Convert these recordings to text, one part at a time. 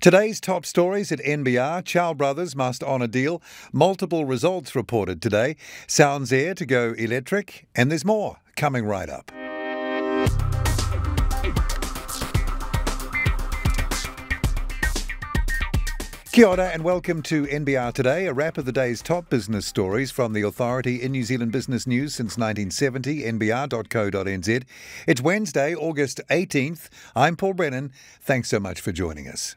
Today's top stories at NBR Chow Brothers must honour deal, multiple results reported today, Sounds Air to go electric, and there's more coming right up. Kia ora and welcome to NBR Today, a wrap of the day's top business stories from the Authority in New Zealand Business News since 1970, nbr.co.nz. It's Wednesday, August 18th. I'm Paul Brennan. Thanks so much for joining us.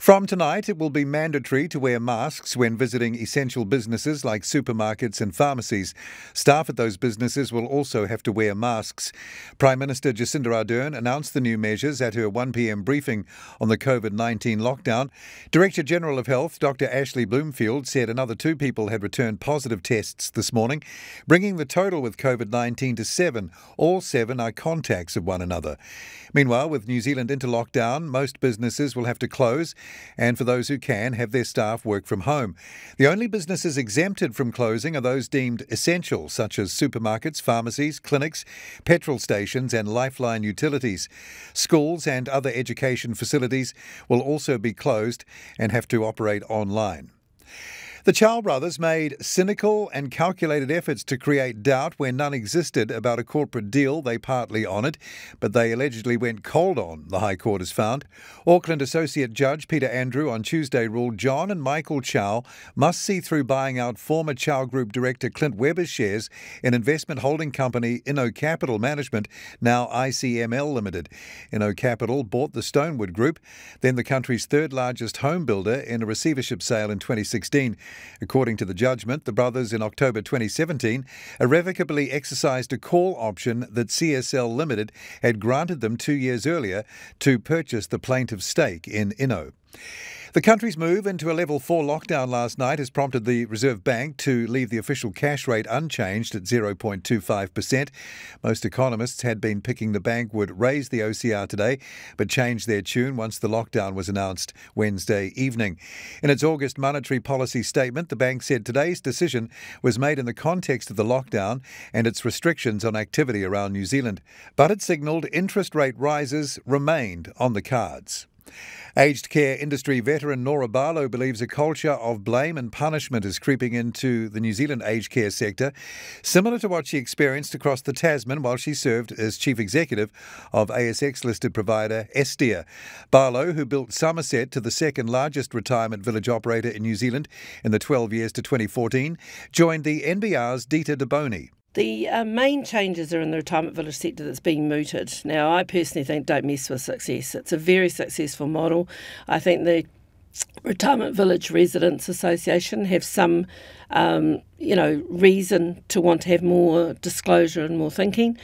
From tonight, it will be mandatory to wear masks when visiting essential businesses like supermarkets and pharmacies. Staff at those businesses will also have to wear masks. Prime Minister Jacinda Ardern announced the new measures at her 1 pm briefing on the COVID 19 lockdown. Director General of Health, Dr. Ashley Bloomfield, said another two people had returned positive tests this morning, bringing the total with COVID 19 to seven. All seven are contacts of one another. Meanwhile, with New Zealand into lockdown, most businesses will have to close and for those who can, have their staff work from home. The only businesses exempted from closing are those deemed essential, such as supermarkets, pharmacies, clinics, petrol stations, and lifeline utilities. Schools and other education facilities will also be closed and have to operate online. The Chow brothers made cynical and calculated efforts to create doubt where none existed about a corporate deal they partly honoured, but they allegedly went cold on, the High Court has found. Auckland Associate Judge Peter Andrew on Tuesday ruled John and Michael Chow must see through buying out former Chow Group director Clint Webber's shares in investment holding company Inno Capital Management, now ICML Limited. Inno Capital bought the Stonewood Group, then the country's third largest home builder, in a receivership sale in 2016. According to the judgment, the brothers in October 2017 irrevocably exercised a call option that CSL Limited had granted them two years earlier to purchase the plaintiff's stake in Inno. The country's move into a level four lockdown last night has prompted the Reserve Bank to leave the official cash rate unchanged at 0.25%. Most economists had been picking the bank would raise the OCR today, but changed their tune once the lockdown was announced Wednesday evening. In its August monetary policy statement, the bank said today's decision was made in the context of the lockdown and its restrictions on activity around New Zealand, but it signalled interest rate rises remained on the cards. Aged care industry veteran Nora Barlow believes a culture of blame and punishment is creeping into the New Zealand aged care sector, similar to what she experienced across the Tasman while she served as chief executive of ASX listed provider Estia. Barlow, who built Somerset to the second largest retirement village operator in New Zealand in the 12 years to 2014, joined the NBR's Dita DeBoni. The uh, main changes are in the retirement village sector that's being mooted. Now, I personally think don't mess with success. It's a very successful model. I think the Retirement Village Residents Association have some, um, you know, reason to want to have more disclosure and more thinking.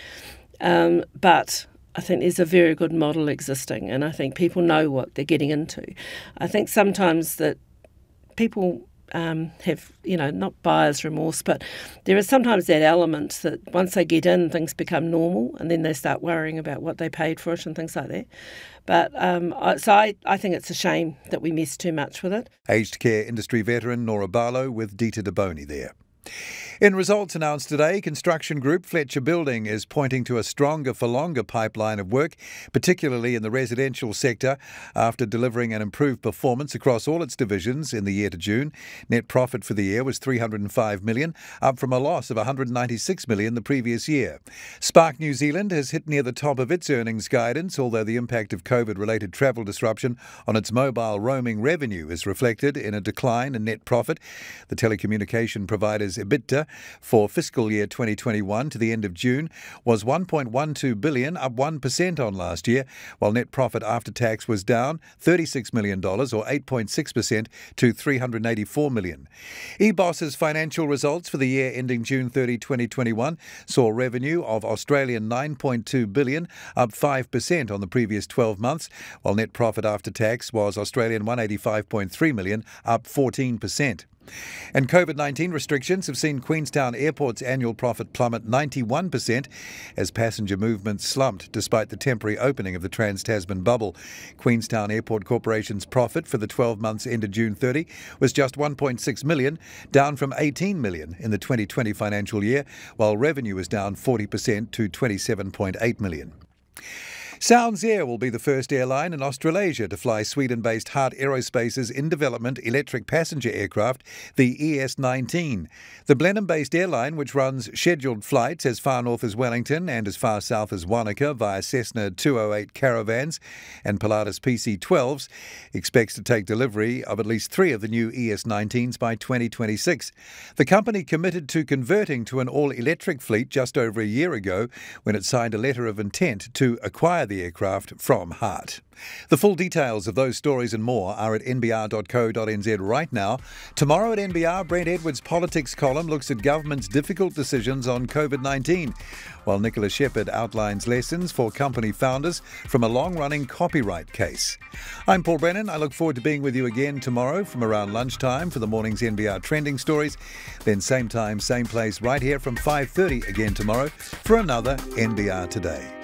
Um, but I think there's a very good model existing, and I think people know what they're getting into. I think sometimes that people um, have, you know, not buyer's remorse, but there is sometimes that element that once they get in, things become normal and then they start worrying about what they paid for it and things like that. But um, I, so I, I think it's a shame that we mess too much with it. Aged care industry veteran Nora Barlow with Dita DeBoni there. In results announced today, construction group Fletcher Building is pointing to a stronger for longer pipeline of work, particularly in the residential sector, after delivering an improved performance across all its divisions in the year to June. Net profit for the year was 305 million, up from a loss of 196 million the previous year. Spark New Zealand has hit near the top of its earnings guidance, although the impact of COVID-related travel disruption on its mobile roaming revenue is reflected in a decline in net profit. The telecommunication provider's EBITDA for fiscal year 2021 to the end of June was 1.12 billion, up 1% on last year, while net profit after tax was down 36 million dollars or 8.6% to 384 million. EBOS's financial results for the year ending June 30, 2021 saw revenue of Australian 9.2 billion, up 5% on the previous 12 months, while net profit after tax was Australian 185.3 million, up 14%. And COVID 19 restrictions have seen Queenstown Airport's annual profit plummet 91% as passenger movements slumped despite the temporary opening of the Trans Tasman bubble. Queenstown Airport Corporation's profit for the 12 months ended June 30 was just 1.6 million, down from 18 million in the 2020 financial year, while revenue was down 40% to 27.8 million. Sounds Air will be the first airline in Australasia to fly Sweden based Hart Aerospace's in development electric passenger aircraft, the ES 19. The Blenheim based airline, which runs scheduled flights as far north as Wellington and as far south as Wanaka via Cessna 208 Caravans and Pilatus PC 12s, expects to take delivery of at least three of the new ES 19s by 2026. The company committed to converting to an all electric fleet just over a year ago when it signed a letter of intent to acquire the aircraft from Hart. The full details of those stories and more are at nbr.co.nz right now. Tomorrow at NBR, Brent Edwards' politics column looks at government's difficult decisions on COVID 19, while Nicola Shepherd outlines lessons for company founders from a long running copyright case. I'm Paul Brennan. I look forward to being with you again tomorrow from around lunchtime for the morning's NBR trending stories. Then same time, same place, right here from 5:30 again tomorrow for another NBR Today.